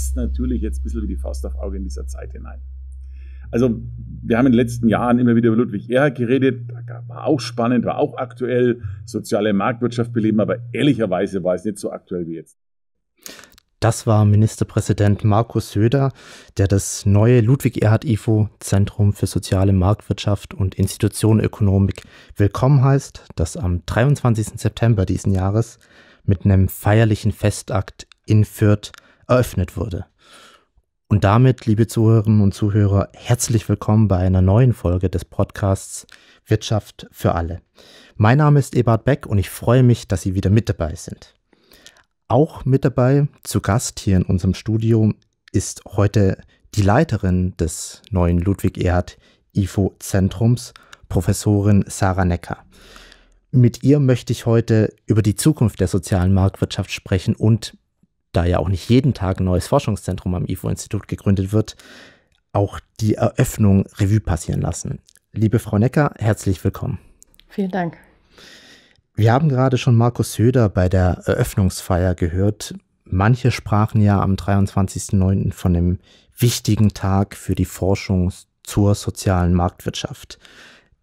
passt natürlich jetzt ein bisschen wie die Faust auf Auge in dieser Zeit hinein. Also wir haben in den letzten Jahren immer wieder über Ludwig Erhard geredet, war auch spannend, war auch aktuell, soziale Marktwirtschaft beleben, aber ehrlicherweise war es nicht so aktuell wie jetzt. Das war Ministerpräsident Markus Söder, der das neue Ludwig Erhard IFO Zentrum für soziale Marktwirtschaft und Institutionenökonomik willkommen heißt, das am 23. September diesen Jahres mit einem feierlichen Festakt in Fürth eröffnet wurde. Und damit, liebe Zuhörerinnen und Zuhörer, herzlich willkommen bei einer neuen Folge des Podcasts Wirtschaft für alle. Mein Name ist Ebert Beck und ich freue mich, dass Sie wieder mit dabei sind. Auch mit dabei, zu Gast hier in unserem Studio, ist heute die Leiterin des neuen Ludwig Erhard IFO-Zentrums, Professorin Sarah Necker. Mit ihr möchte ich heute über die Zukunft der sozialen Marktwirtschaft sprechen und da ja auch nicht jeden Tag ein neues Forschungszentrum am IFO-Institut gegründet wird, auch die Eröffnung Revue passieren lassen. Liebe Frau Necker, herzlich willkommen. Vielen Dank. Wir haben gerade schon Markus Söder bei der Eröffnungsfeier gehört. Manche sprachen ja am 23.09. von einem wichtigen Tag für die Forschung zur sozialen Marktwirtschaft.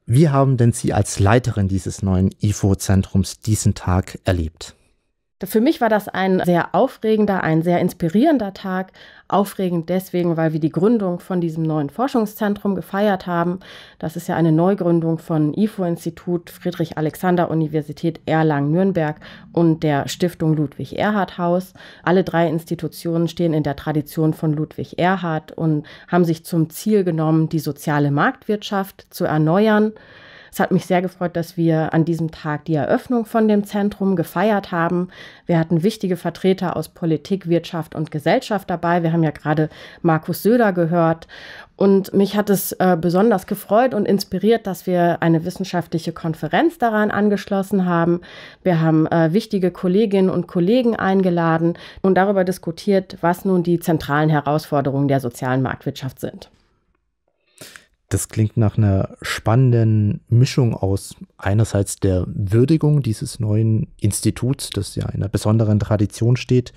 Wie haben denn Sie als Leiterin dieses neuen IFO-Zentrums diesen Tag erlebt? Für mich war das ein sehr aufregender, ein sehr inspirierender Tag. Aufregend deswegen, weil wir die Gründung von diesem neuen Forschungszentrum gefeiert haben. Das ist ja eine Neugründung von IFO-Institut, Friedrich-Alexander-Universität Erlangen-Nürnberg und der Stiftung Ludwig Erhard Haus. Alle drei Institutionen stehen in der Tradition von Ludwig Erhard und haben sich zum Ziel genommen, die soziale Marktwirtschaft zu erneuern es hat mich sehr gefreut, dass wir an diesem Tag die Eröffnung von dem Zentrum gefeiert haben. Wir hatten wichtige Vertreter aus Politik, Wirtschaft und Gesellschaft dabei. Wir haben ja gerade Markus Söder gehört. Und mich hat es äh, besonders gefreut und inspiriert, dass wir eine wissenschaftliche Konferenz daran angeschlossen haben. Wir haben äh, wichtige Kolleginnen und Kollegen eingeladen und darüber diskutiert, was nun die zentralen Herausforderungen der sozialen Marktwirtschaft sind. Das klingt nach einer spannenden Mischung aus einerseits der Würdigung dieses neuen Instituts, das ja in einer besonderen Tradition steht,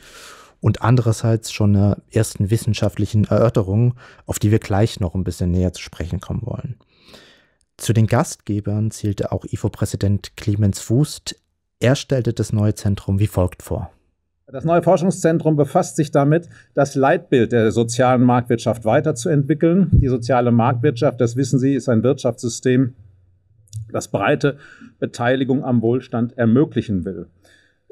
und andererseits schon einer ersten wissenschaftlichen Erörterung, auf die wir gleich noch ein bisschen näher zu sprechen kommen wollen. Zu den Gastgebern zählte auch IFO-Präsident Clemens Fußt. Er stellte das neue Zentrum wie folgt vor. Das neue Forschungszentrum befasst sich damit, das Leitbild der sozialen Marktwirtschaft weiterzuentwickeln. Die soziale Marktwirtschaft, das wissen Sie, ist ein Wirtschaftssystem, das breite Beteiligung am Wohlstand ermöglichen will.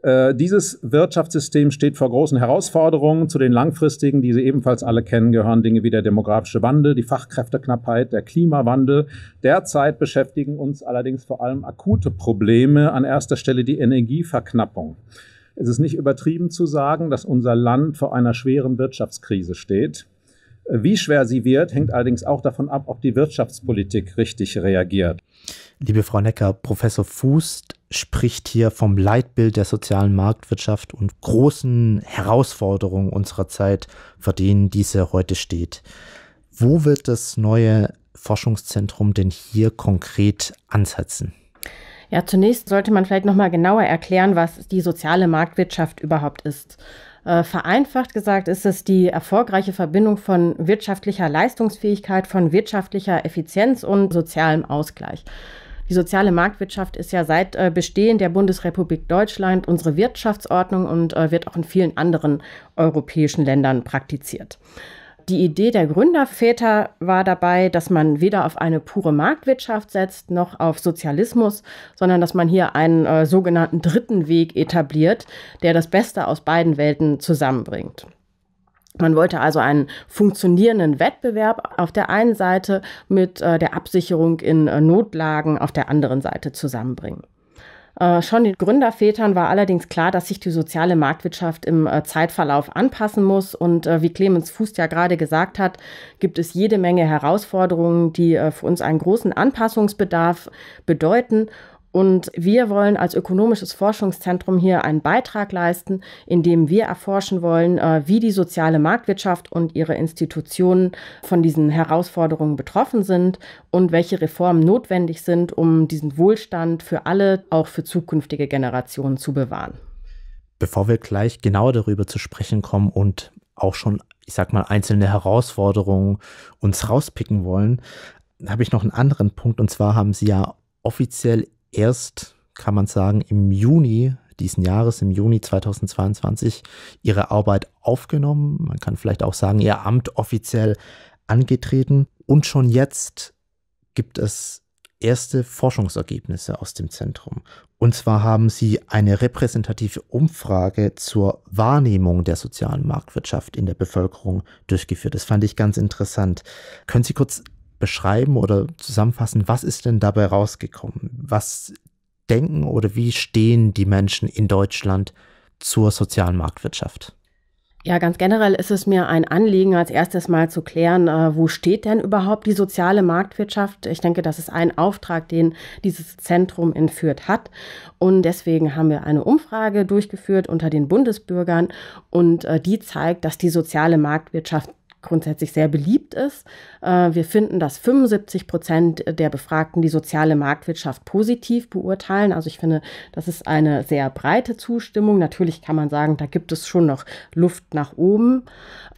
Äh, dieses Wirtschaftssystem steht vor großen Herausforderungen. Zu den langfristigen, die Sie ebenfalls alle kennen, gehören Dinge wie der demografische Wandel, die Fachkräfteknappheit, der Klimawandel. Derzeit beschäftigen uns allerdings vor allem akute Probleme, an erster Stelle die Energieverknappung. Es ist nicht übertrieben zu sagen, dass unser Land vor einer schweren Wirtschaftskrise steht. Wie schwer sie wird, hängt allerdings auch davon ab, ob die Wirtschaftspolitik richtig reagiert. Liebe Frau Necker, Professor Fuß spricht hier vom Leitbild der sozialen Marktwirtschaft und großen Herausforderungen unserer Zeit, vor denen diese heute steht. Wo wird das neue Forschungszentrum denn hier konkret ansetzen? Ja, zunächst sollte man vielleicht nochmal genauer erklären, was die soziale Marktwirtschaft überhaupt ist. Äh, vereinfacht gesagt ist es die erfolgreiche Verbindung von wirtschaftlicher Leistungsfähigkeit, von wirtschaftlicher Effizienz und sozialem Ausgleich. Die soziale Marktwirtschaft ist ja seit äh, Bestehen der Bundesrepublik Deutschland unsere Wirtschaftsordnung und äh, wird auch in vielen anderen europäischen Ländern praktiziert. Die Idee der Gründerväter war dabei, dass man weder auf eine pure Marktwirtschaft setzt noch auf Sozialismus, sondern dass man hier einen äh, sogenannten dritten Weg etabliert, der das Beste aus beiden Welten zusammenbringt. Man wollte also einen funktionierenden Wettbewerb auf der einen Seite mit äh, der Absicherung in äh, Notlagen auf der anderen Seite zusammenbringen. Äh, schon den Gründervätern war allerdings klar, dass sich die soziale Marktwirtschaft im äh, Zeitverlauf anpassen muss. Und äh, wie Clemens Fuß ja gerade gesagt hat, gibt es jede Menge Herausforderungen, die für uns einen großen Anpassungsbedarf bedeuten. Und wir wollen als ökonomisches Forschungszentrum hier einen Beitrag leisten, indem wir erforschen wollen, äh, wie die soziale Marktwirtschaft und ihre Institutionen von diesen Herausforderungen betroffen sind und welche Reformen notwendig sind, um diesen Wohlstand für alle, auch für zukünftige Generationen zu bewahren. Bevor wir gleich genau darüber zu sprechen kommen und auch schon, ich sag mal, einzelne Herausforderungen uns rauspicken wollen, habe ich noch einen anderen Punkt. Und zwar haben Sie ja offiziell erst, kann man sagen, im Juni diesen Jahres, im Juni 2022, ihre Arbeit aufgenommen. Man kann vielleicht auch sagen, ihr Amt offiziell angetreten. Und schon jetzt gibt es erste Forschungsergebnisse aus dem Zentrum. Und zwar haben sie eine repräsentative Umfrage zur Wahrnehmung der sozialen Marktwirtschaft in der Bevölkerung durchgeführt. Das fand ich ganz interessant. Können Sie kurz beschreiben oder zusammenfassen, was ist denn dabei rausgekommen? Was denken oder wie stehen die Menschen in Deutschland zur sozialen Marktwirtschaft? Ja, ganz generell ist es mir ein Anliegen, als erstes mal zu klären, äh, wo steht denn überhaupt die soziale Marktwirtschaft? Ich denke, das ist ein Auftrag, den dieses Zentrum in Fürth hat. Und deswegen haben wir eine Umfrage durchgeführt unter den Bundesbürgern und äh, die zeigt, dass die soziale Marktwirtschaft grundsätzlich sehr beliebt ist. Äh, wir finden, dass 75 Prozent der Befragten die soziale Marktwirtschaft positiv beurteilen. Also ich finde, das ist eine sehr breite Zustimmung. Natürlich kann man sagen, da gibt es schon noch Luft nach oben.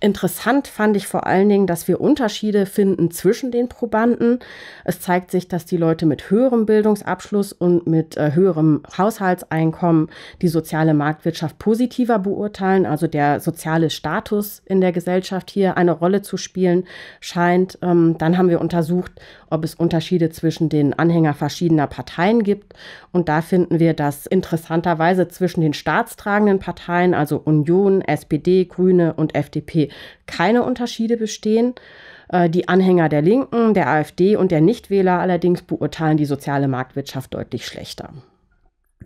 Interessant fand ich vor allen Dingen, dass wir Unterschiede finden zwischen den Probanden. Es zeigt sich, dass die Leute mit höherem Bildungsabschluss und mit äh, höherem Haushaltseinkommen die soziale Marktwirtschaft positiver beurteilen. Also der soziale Status in der Gesellschaft hier eine Rolle zu spielen scheint. Ähm, dann haben wir untersucht, ob es Unterschiede zwischen den Anhängern verschiedener Parteien gibt. Und da finden wir, dass interessanterweise zwischen den staatstragenden Parteien, also Union, SPD, Grüne und FDP, keine Unterschiede bestehen. Äh, die Anhänger der Linken, der AfD und der Nichtwähler allerdings beurteilen die soziale Marktwirtschaft deutlich schlechter.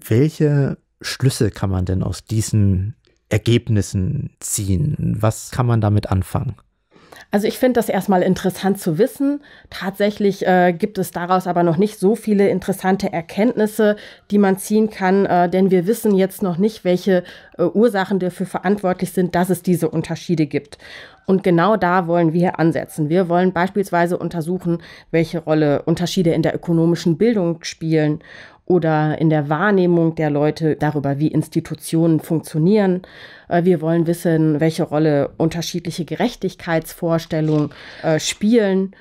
Welche Schlüsse kann man denn aus diesen Ergebnissen ziehen? Was kann man damit anfangen? Also ich finde das erstmal interessant zu wissen. Tatsächlich äh, gibt es daraus aber noch nicht so viele interessante Erkenntnisse, die man ziehen kann, äh, denn wir wissen jetzt noch nicht, welche äh, Ursachen dafür verantwortlich sind, dass es diese Unterschiede gibt. Und genau da wollen wir ansetzen. Wir wollen beispielsweise untersuchen, welche Rolle Unterschiede in der ökonomischen Bildung spielen oder in der Wahrnehmung der Leute darüber, wie Institutionen funktionieren. Äh, wir wollen wissen, welche Rolle unterschiedliche Gerechtigkeitsvorstellungen äh, spielen.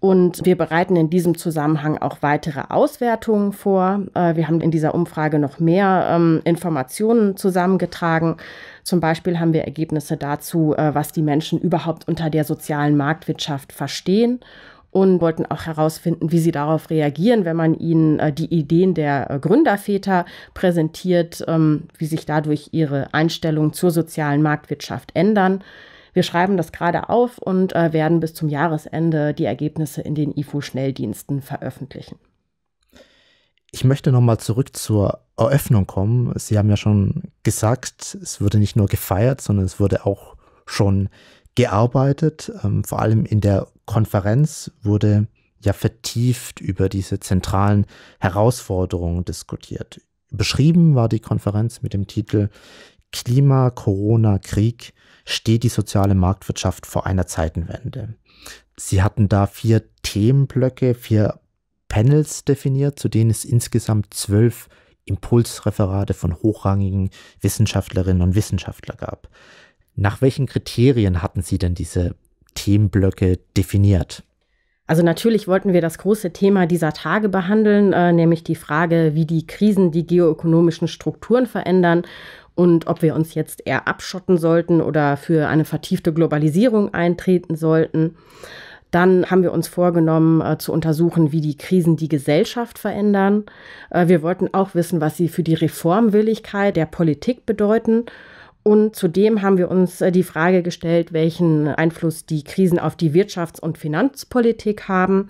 Und wir bereiten in diesem Zusammenhang auch weitere Auswertungen vor. Äh, wir haben in dieser Umfrage noch mehr ähm, Informationen zusammengetragen. Zum Beispiel haben wir Ergebnisse dazu, was die Menschen überhaupt unter der sozialen Marktwirtschaft verstehen und wollten auch herausfinden, wie sie darauf reagieren, wenn man ihnen äh, die Ideen der äh, Gründerväter präsentiert, ähm, wie sich dadurch ihre Einstellungen zur sozialen Marktwirtschaft ändern. Wir schreiben das gerade auf und äh, werden bis zum Jahresende die Ergebnisse in den ifu schnelldiensten veröffentlichen. Ich möchte nochmal zurück zur Eröffnung kommen. Sie haben ja schon gesagt, es wurde nicht nur gefeiert, sondern es wurde auch schon gearbeitet. Ähm, vor allem in der Konferenz wurde ja vertieft über diese zentralen Herausforderungen diskutiert. Beschrieben war die Konferenz mit dem Titel Klima, Corona, Krieg steht die soziale Marktwirtschaft vor einer Zeitenwende. Sie hatten da vier Themenblöcke, vier Panels definiert, zu denen es insgesamt zwölf Impulsreferate von hochrangigen Wissenschaftlerinnen und Wissenschaftlern gab. Nach welchen Kriterien hatten Sie denn diese Themenblöcke definiert? Also natürlich wollten wir das große Thema dieser Tage behandeln, äh, nämlich die Frage, wie die Krisen die geoökonomischen Strukturen verändern und ob wir uns jetzt eher abschotten sollten oder für eine vertiefte Globalisierung eintreten sollten. Dann haben wir uns vorgenommen äh, zu untersuchen, wie die Krisen die Gesellschaft verändern. Äh, wir wollten auch wissen, was sie für die Reformwilligkeit der Politik bedeuten und zudem haben wir uns äh, die Frage gestellt, welchen Einfluss die Krisen auf die Wirtschafts- und Finanzpolitik haben,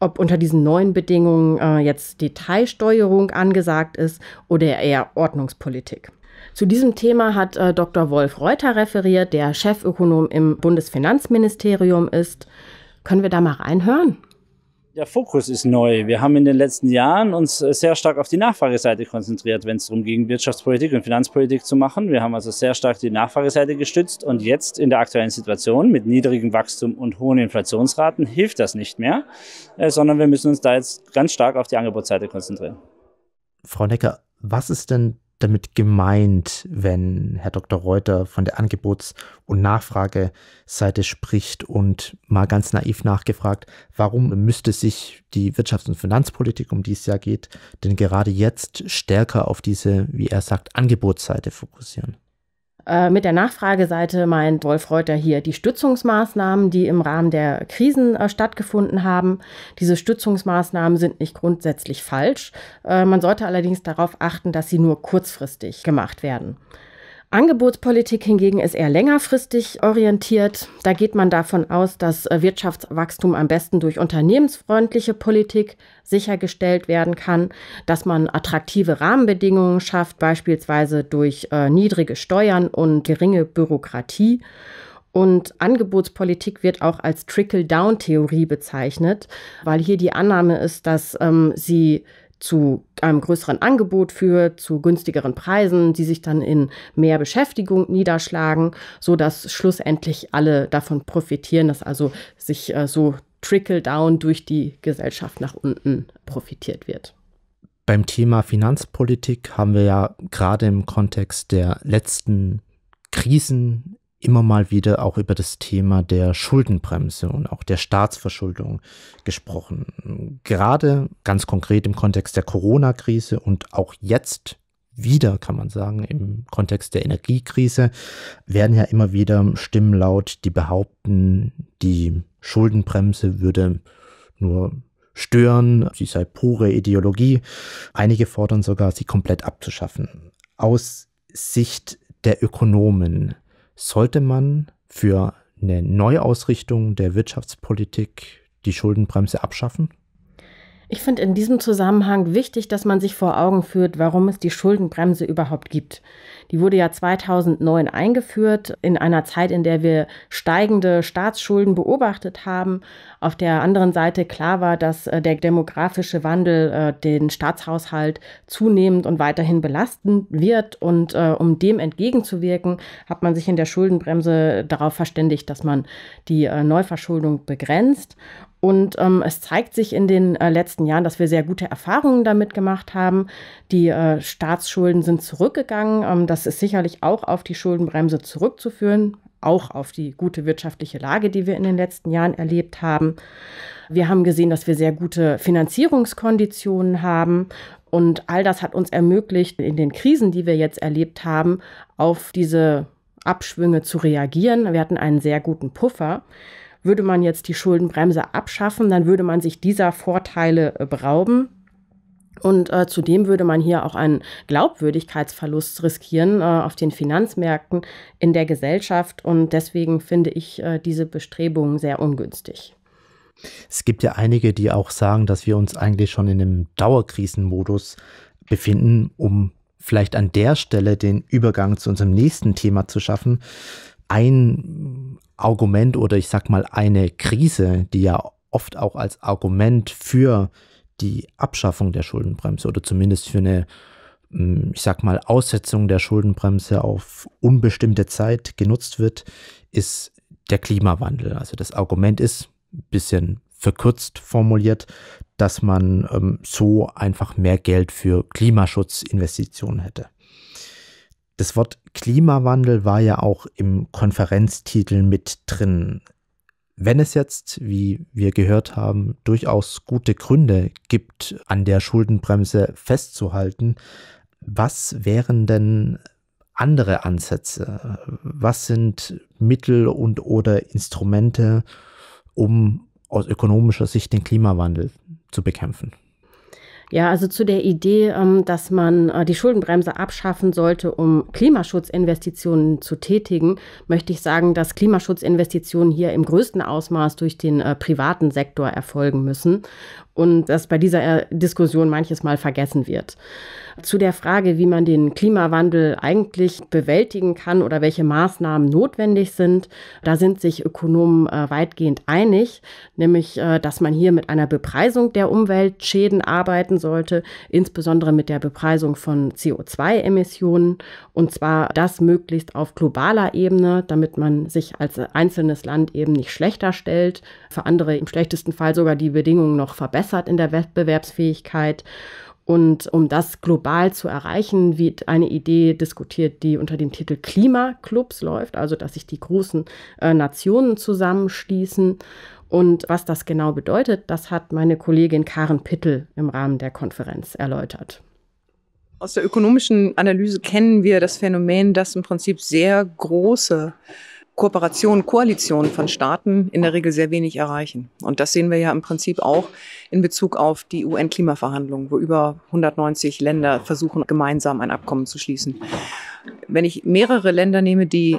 ob unter diesen neuen Bedingungen äh, jetzt Detailsteuerung angesagt ist oder eher Ordnungspolitik. Zu diesem Thema hat äh, Dr. Wolf Reuter referiert, der Chefökonom im Bundesfinanzministerium ist. Können wir da mal reinhören? Der Fokus ist neu. Wir haben in den letzten Jahren uns äh, sehr stark auf die Nachfrageseite konzentriert, wenn es darum ging, Wirtschaftspolitik und Finanzpolitik zu machen. Wir haben also sehr stark die Nachfrageseite gestützt und jetzt in der aktuellen Situation mit niedrigem Wachstum und hohen Inflationsraten hilft das nicht mehr, äh, sondern wir müssen uns da jetzt ganz stark auf die Angebotsseite konzentrieren. Frau Necker, was ist denn damit gemeint, wenn Herr Dr. Reuter von der Angebots- und Nachfrageseite spricht und mal ganz naiv nachgefragt, warum müsste sich die Wirtschafts- und Finanzpolitik, um die es ja geht, denn gerade jetzt stärker auf diese, wie er sagt, Angebotsseite fokussieren? Äh, mit der Nachfrageseite meint Wolf Reuter hier die Stützungsmaßnahmen, die im Rahmen der Krisen äh, stattgefunden haben. Diese Stützungsmaßnahmen sind nicht grundsätzlich falsch. Äh, man sollte allerdings darauf achten, dass sie nur kurzfristig gemacht werden. Angebotspolitik hingegen ist eher längerfristig orientiert. Da geht man davon aus, dass äh, Wirtschaftswachstum am besten durch unternehmensfreundliche Politik sichergestellt werden kann, dass man attraktive Rahmenbedingungen schafft, beispielsweise durch äh, niedrige Steuern und geringe Bürokratie. Und Angebotspolitik wird auch als Trickle-Down-Theorie bezeichnet, weil hier die Annahme ist, dass ähm, sie zu einem größeren Angebot führt, zu günstigeren Preisen, die sich dann in mehr Beschäftigung niederschlagen, so dass schlussendlich alle davon profitieren, dass also sich äh, so trickle down durch die Gesellschaft nach unten profitiert wird. Beim Thema Finanzpolitik haben wir ja gerade im Kontext der letzten Krisen immer mal wieder auch über das Thema der Schuldenbremse und auch der Staatsverschuldung gesprochen. Gerade ganz konkret im Kontext der Corona-Krise und auch jetzt wieder, kann man sagen, im Kontext der Energiekrise werden ja immer wieder Stimmen laut, die behaupten, die Schuldenbremse würde nur stören, sie sei pure Ideologie. Einige fordern sogar, sie komplett abzuschaffen. Aus Sicht der Ökonomen, sollte man für eine Neuausrichtung der Wirtschaftspolitik die Schuldenbremse abschaffen? Ich finde in diesem Zusammenhang wichtig, dass man sich vor Augen führt, warum es die Schuldenbremse überhaupt gibt. Die wurde ja 2009 eingeführt, in einer Zeit, in der wir steigende Staatsschulden beobachtet haben, auf der anderen Seite klar war, dass äh, der demografische Wandel äh, den Staatshaushalt zunehmend und weiterhin belasten wird. Und äh, um dem entgegenzuwirken, hat man sich in der Schuldenbremse darauf verständigt, dass man die Neuverschuldung begrenzt. Und ähm, es zeigt sich in den äh, letzten Jahren, dass wir sehr gute Erfahrungen damit gemacht haben. Die äh, Staatsschulden sind zurückgegangen. Ähm, das ist sicherlich auch auf die Schuldenbremse zurückzuführen auch auf die gute wirtschaftliche Lage, die wir in den letzten Jahren erlebt haben. Wir haben gesehen, dass wir sehr gute Finanzierungskonditionen haben. Und all das hat uns ermöglicht, in den Krisen, die wir jetzt erlebt haben, auf diese Abschwünge zu reagieren. Wir hatten einen sehr guten Puffer. Würde man jetzt die Schuldenbremse abschaffen, dann würde man sich dieser Vorteile berauben. Und äh, zudem würde man hier auch einen Glaubwürdigkeitsverlust riskieren äh, auf den Finanzmärkten, in der Gesellschaft. Und deswegen finde ich äh, diese Bestrebungen sehr ungünstig. Es gibt ja einige, die auch sagen, dass wir uns eigentlich schon in einem Dauerkrisenmodus befinden, um vielleicht an der Stelle den Übergang zu unserem nächsten Thema zu schaffen. Ein Argument oder ich sag mal eine Krise, die ja oft auch als Argument für die Abschaffung der Schuldenbremse oder zumindest für eine, hm, ich sag mal, Aussetzung der Schuldenbremse auf unbestimmte Zeit genutzt wird, ist der Klimawandel. Also das Argument ist, ein bisschen verkürzt formuliert, dass man ähm, so einfach mehr Geld für Klimaschutzinvestitionen hätte. Das Wort Klimawandel war ja auch im Konferenztitel mit drin. Wenn es jetzt, wie wir gehört haben, durchaus gute Gründe gibt, an der Schuldenbremse festzuhalten, was wären denn andere Ansätze? Was sind Mittel und oder Instrumente, um aus ökonomischer Sicht den Klimawandel zu bekämpfen? Ja, also zu der Idee, ähm, dass man äh, die Schuldenbremse abschaffen sollte, um Klimaschutzinvestitionen zu tätigen, möchte ich sagen, dass Klimaschutzinvestitionen hier im größten Ausmaß durch den äh, privaten Sektor erfolgen müssen und dass bei dieser äh, Diskussion manches Mal vergessen wird. Zu der Frage, wie man den Klimawandel eigentlich bewältigen kann oder welche Maßnahmen notwendig sind, da sind sich Ökonomen äh, weitgehend einig, nämlich äh, dass man hier mit einer Bepreisung der Umweltschäden arbeiten sollte, insbesondere mit der Bepreisung von CO2-Emissionen und zwar das möglichst auf globaler Ebene, damit man sich als einzelnes Land eben nicht schlechter stellt, für andere im schlechtesten Fall sogar die Bedingungen noch verbessert verbessert in der Wettbewerbsfähigkeit. Und um das global zu erreichen, wird eine Idee diskutiert, die unter dem Titel Klimaclubs läuft, also dass sich die großen äh, Nationen zusammenschließen. Und was das genau bedeutet, das hat meine Kollegin Karen Pittel im Rahmen der Konferenz erläutert. Aus der ökonomischen Analyse kennen wir das Phänomen, dass im Prinzip sehr große Kooperationen, Koalition von Staaten in der Regel sehr wenig erreichen. Und das sehen wir ja im Prinzip auch in Bezug auf die UN-Klimaverhandlungen, wo über 190 Länder versuchen, gemeinsam ein Abkommen zu schließen. Wenn ich mehrere Länder nehme, die,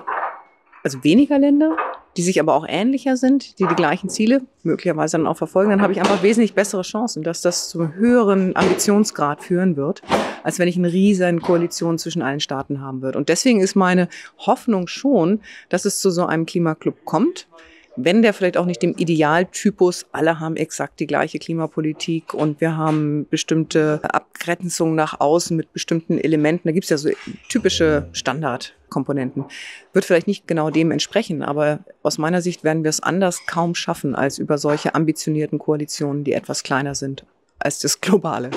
also weniger Länder, die sich aber auch ähnlicher sind, die die gleichen Ziele möglicherweise dann auch verfolgen, dann habe ich einfach wesentlich bessere Chancen, dass das zu einem höheren Ambitionsgrad führen wird, als wenn ich eine riesen Koalition zwischen allen Staaten haben würde. Und deswegen ist meine Hoffnung schon, dass es zu so einem Klimaclub kommt wenn der vielleicht auch nicht dem Idealtypus, alle haben exakt die gleiche Klimapolitik und wir haben bestimmte Abgrenzungen nach außen mit bestimmten Elementen, da gibt es ja so typische Standardkomponenten, wird vielleicht nicht genau dem entsprechen, aber aus meiner Sicht werden wir es anders kaum schaffen als über solche ambitionierten Koalitionen, die etwas kleiner sind als das globale.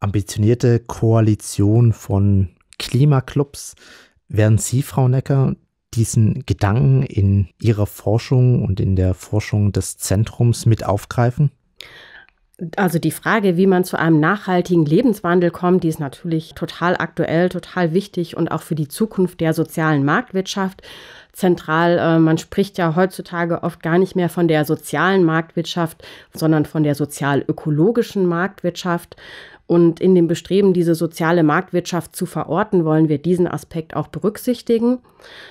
Ambitionierte Koalition von Klimaclubs. Werden Sie, Frau Necker, diesen Gedanken in Ihrer Forschung und in der Forschung des Zentrums mit aufgreifen? Also die Frage, wie man zu einem nachhaltigen Lebenswandel kommt, die ist natürlich total aktuell, total wichtig und auch für die Zukunft der sozialen Marktwirtschaft zentral. Äh, man spricht ja heutzutage oft gar nicht mehr von der sozialen Marktwirtschaft, sondern von der sozial-ökologischen Marktwirtschaft. Und in dem Bestreben, diese soziale Marktwirtschaft zu verorten, wollen wir diesen Aspekt auch berücksichtigen.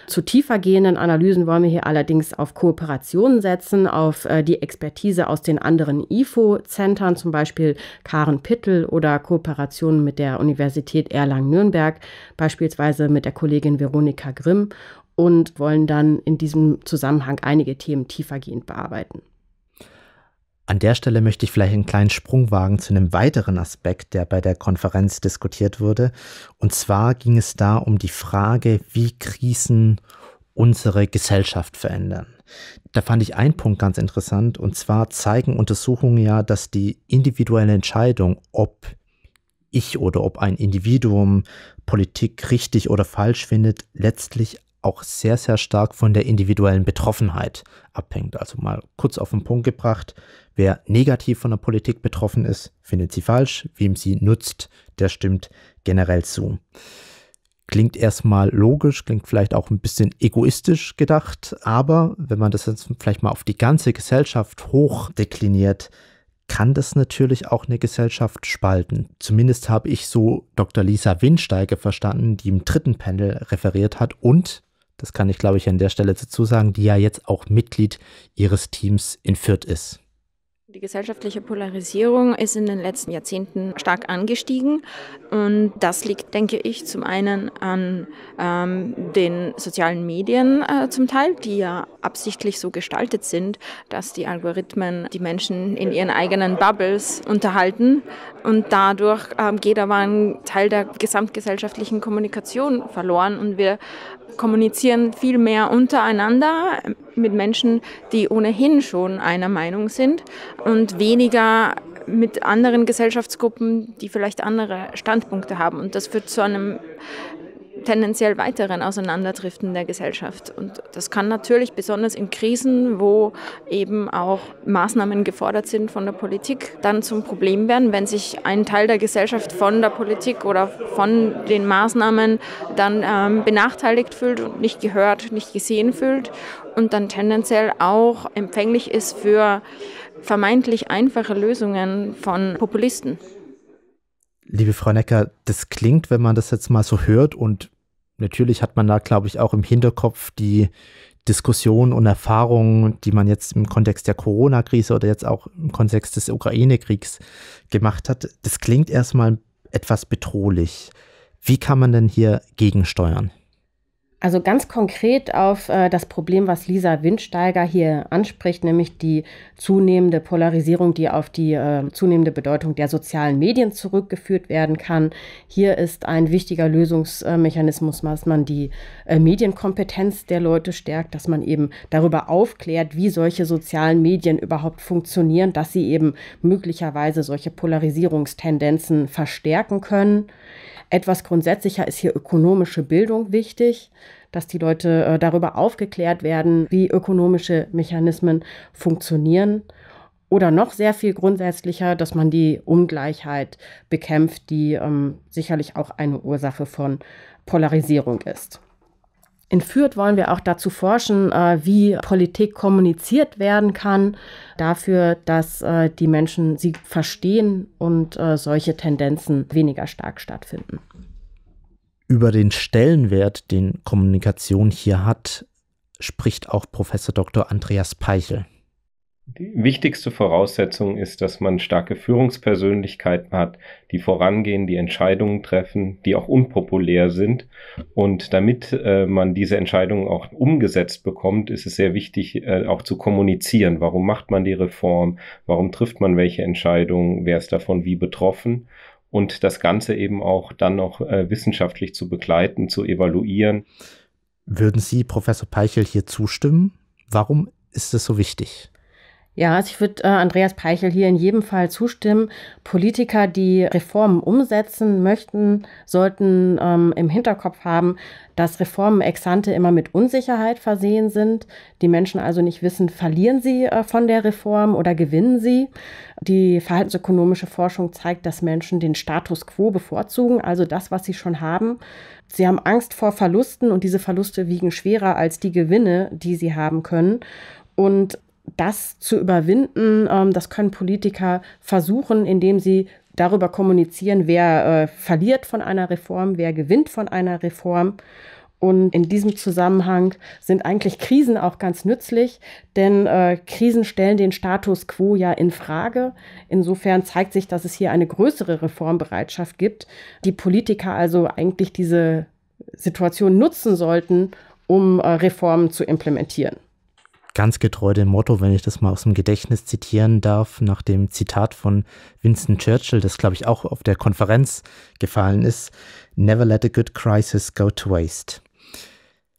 Zu tiefergehenden Analysen wollen wir hier allerdings auf Kooperationen setzen, auf äh, die Expertise aus den anderen IFO-Zentren, zum Beispiel Karen Pittel oder Kooperationen mit der Universität Erlangen-Nürnberg, beispielsweise mit der Kollegin Veronika Grimm und wollen dann in diesem Zusammenhang einige Themen tiefergehend bearbeiten. An der Stelle möchte ich vielleicht einen kleinen Sprung wagen zu einem weiteren Aspekt, der bei der Konferenz diskutiert wurde. Und zwar ging es da um die Frage, wie Krisen unsere Gesellschaft verändern. Da fand ich einen Punkt ganz interessant. Und zwar zeigen Untersuchungen ja, dass die individuelle Entscheidung, ob ich oder ob ein Individuum Politik richtig oder falsch findet, letztlich auch sehr, sehr stark von der individuellen Betroffenheit abhängt. Also mal kurz auf den Punkt gebracht, wer negativ von der Politik betroffen ist, findet sie falsch, wem sie nutzt, der stimmt generell zu. Klingt erstmal logisch, klingt vielleicht auch ein bisschen egoistisch gedacht, aber wenn man das jetzt vielleicht mal auf die ganze Gesellschaft hochdekliniert, kann das natürlich auch eine Gesellschaft spalten. Zumindest habe ich so Dr. Lisa Windsteiger verstanden, die im dritten Panel referiert hat und das kann ich glaube ich an der Stelle dazu sagen, die ja jetzt auch Mitglied ihres Teams in Fürth ist. Die gesellschaftliche Polarisierung ist in den letzten Jahrzehnten stark angestiegen und das liegt, denke ich, zum einen an ähm, den sozialen Medien äh, zum Teil, die ja absichtlich so gestaltet sind, dass die Algorithmen die Menschen in ihren eigenen Bubbles unterhalten und dadurch äh, geht aber ein Teil der gesamtgesellschaftlichen Kommunikation verloren und wir kommunizieren viel mehr untereinander mit Menschen, die ohnehin schon einer Meinung sind und weniger mit anderen Gesellschaftsgruppen, die vielleicht andere Standpunkte haben. Und das führt zu einem tendenziell weiteren Auseinanderdriften der Gesellschaft. Und das kann natürlich besonders in Krisen, wo eben auch Maßnahmen gefordert sind von der Politik, dann zum Problem werden, wenn sich ein Teil der Gesellschaft von der Politik oder von den Maßnahmen dann ähm, benachteiligt fühlt und nicht gehört, nicht gesehen fühlt und dann tendenziell auch empfänglich ist für vermeintlich einfache Lösungen von Populisten. Liebe Frau Necker, das klingt, wenn man das jetzt mal so hört und natürlich hat man da, glaube ich, auch im Hinterkopf die Diskussionen und Erfahrungen, die man jetzt im Kontext der Corona-Krise oder jetzt auch im Kontext des Ukraine-Kriegs gemacht hat. Das klingt erstmal etwas bedrohlich. Wie kann man denn hier gegensteuern? Also ganz konkret auf äh, das Problem, was Lisa Windsteiger hier anspricht, nämlich die zunehmende Polarisierung, die auf die äh, zunehmende Bedeutung der sozialen Medien zurückgeführt werden kann. Hier ist ein wichtiger Lösungsmechanismus, dass man die äh, Medienkompetenz der Leute stärkt, dass man eben darüber aufklärt, wie solche sozialen Medien überhaupt funktionieren, dass sie eben möglicherweise solche Polarisierungstendenzen verstärken können. Etwas grundsätzlicher ist hier ökonomische Bildung wichtig dass die Leute äh, darüber aufgeklärt werden, wie ökonomische Mechanismen funktionieren. Oder noch sehr viel grundsätzlicher, dass man die Ungleichheit bekämpft, die ähm, sicherlich auch eine Ursache von Polarisierung ist. In Fürth wollen wir auch dazu forschen, äh, wie Politik kommuniziert werden kann, dafür, dass äh, die Menschen sie verstehen und äh, solche Tendenzen weniger stark stattfinden. Über den Stellenwert, den Kommunikation hier hat, spricht auch Professor Dr. Andreas Peichel. Die wichtigste Voraussetzung ist, dass man starke Führungspersönlichkeiten hat, die vorangehen, die Entscheidungen treffen, die auch unpopulär sind. Und damit äh, man diese Entscheidungen auch umgesetzt bekommt, ist es sehr wichtig, äh, auch zu kommunizieren. Warum macht man die Reform? Warum trifft man welche Entscheidungen? Wer ist davon wie betroffen? und das Ganze eben auch dann noch äh, wissenschaftlich zu begleiten, zu evaluieren. Würden Sie, Professor Peichel, hier zustimmen? Warum ist es so wichtig? Ja, also ich würde äh, Andreas Peichel hier in jedem Fall zustimmen. Politiker, die Reformen umsetzen möchten, sollten ähm, im Hinterkopf haben, dass Reformen ex ante immer mit Unsicherheit versehen sind. Die Menschen also nicht wissen, verlieren sie äh, von der Reform oder gewinnen sie. Die verhaltensökonomische Forschung zeigt, dass Menschen den Status quo bevorzugen, also das, was sie schon haben. Sie haben Angst vor Verlusten und diese Verluste wiegen schwerer als die Gewinne, die sie haben können. Und das zu überwinden, ähm, das können Politiker versuchen, indem sie darüber kommunizieren, wer äh, verliert von einer Reform, wer gewinnt von einer Reform. Und in diesem Zusammenhang sind eigentlich Krisen auch ganz nützlich, denn äh, Krisen stellen den Status quo ja in Frage. Insofern zeigt sich, dass es hier eine größere Reformbereitschaft gibt, die Politiker also eigentlich diese Situation nutzen sollten, um äh, Reformen zu implementieren ganz getreu dem Motto, wenn ich das mal aus dem Gedächtnis zitieren darf, nach dem Zitat von Winston Churchill, das glaube ich auch auf der Konferenz gefallen ist, Never let a good crisis go to waste.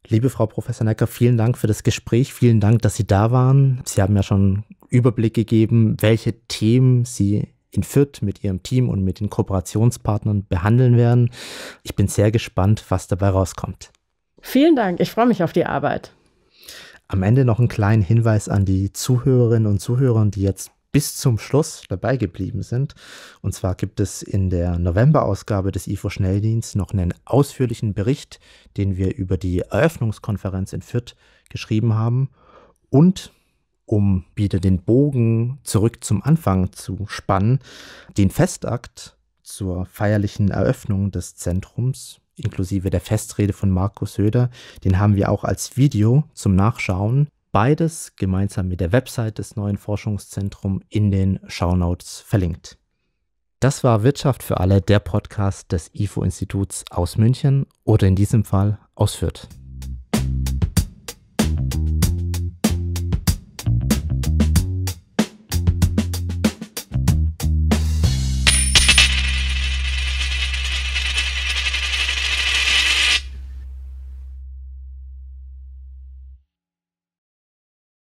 Liebe Frau Professor Necker, vielen Dank für das Gespräch, vielen Dank, dass Sie da waren. Sie haben ja schon Überblick gegeben, welche Themen Sie in Fürth mit Ihrem Team und mit den Kooperationspartnern behandeln werden. Ich bin sehr gespannt, was dabei rauskommt. Vielen Dank, ich freue mich auf die Arbeit. Am Ende noch einen kleinen Hinweis an die Zuhörerinnen und Zuhörer, die jetzt bis zum Schluss dabei geblieben sind. Und zwar gibt es in der November-Ausgabe des IFO Schnelldienst noch einen ausführlichen Bericht, den wir über die Eröffnungskonferenz in Fürth geschrieben haben. Und um wieder den Bogen zurück zum Anfang zu spannen, den Festakt zur feierlichen Eröffnung des Zentrums inklusive der Festrede von Markus Söder, den haben wir auch als Video zum Nachschauen. Beides gemeinsam mit der Website des neuen Forschungszentrums in den Shownotes verlinkt. Das war Wirtschaft für alle, der Podcast des IFO-Instituts aus München oder in diesem Fall aus Fürth.